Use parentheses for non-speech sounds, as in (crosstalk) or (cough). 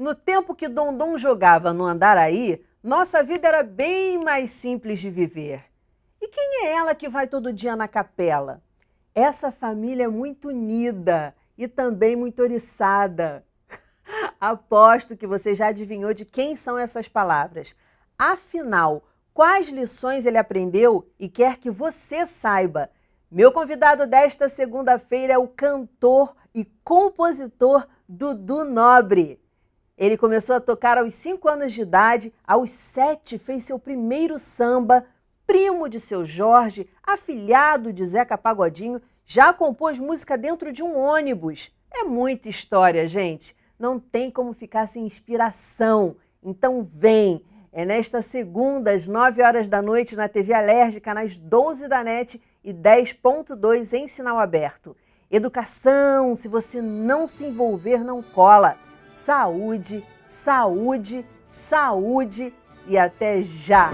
No tempo que Dondon jogava no Andaraí, nossa vida era bem mais simples de viver. E quem é ela que vai todo dia na capela? Essa família é muito unida e também muito oriçada. (laughs) Aposto que você já adivinhou de quem são essas palavras. Afinal, quais lições ele aprendeu e quer que você saiba? Meu convidado desta segunda-feira é o cantor e compositor Dudu Nobre. Ele começou a tocar aos 5 anos de idade, aos 7 fez seu primeiro samba, primo de seu Jorge, afilhado de Zeca Pagodinho, já compôs música dentro de um ônibus. É muita história, gente. Não tem como ficar sem inspiração. Então vem! É nesta segunda, às 9 horas da noite, na TV Alérgica, canais 12 da NET e 10.2 em sinal aberto. Educação, se você não se envolver, não cola saúde, saúde, saúde e até já!